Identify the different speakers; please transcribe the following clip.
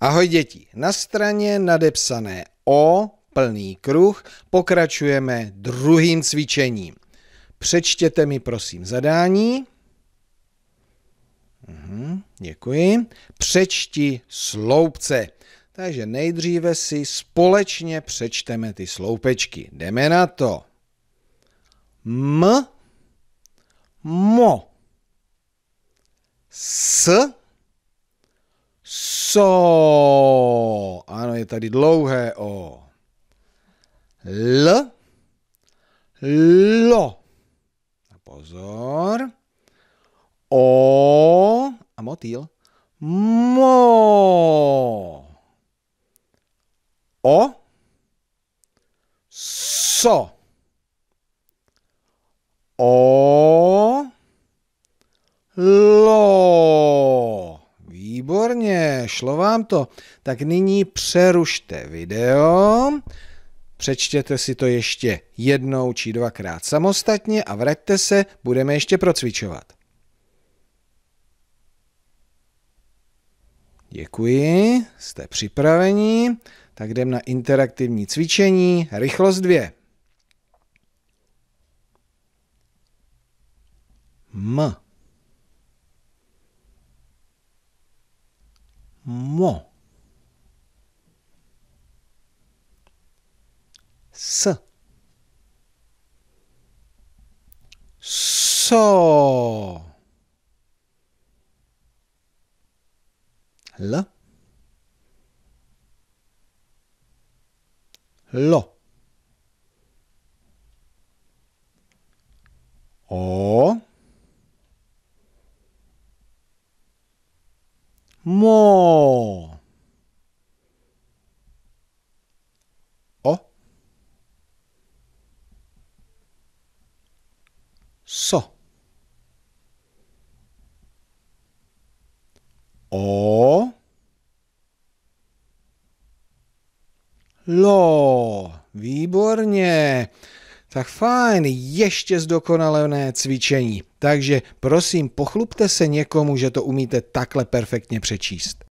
Speaker 1: Ahoj děti, na straně nadepsané O, plný kruh, pokračujeme druhým cvičením. Přečtěte mi prosím zadání. Uhum, děkuji. Přečti sloupce. Takže nejdříve si společně přečteme ty sloupečky. Jdeme na to. M, mo, s, so. Ano, je tady dlouhé o. L. Lo. A pozor. O. A motýl. Mo. O. So. Šlo vám to? Tak nyní přerušte video, přečtěte si to ještě jednou či dvakrát samostatně a vraťte se, budeme ještě procvičovat. Děkuji, jste připraveni, tak jdem na interaktivní cvičení, rychlost dvě. M. mo, S. So. L. Lo. Oh. もうあさおろ Wybornie. tak fajn, ještě zdokonalené cvičení. Takže prosím, pochlubte se někomu, že to umíte takhle perfektně přečíst.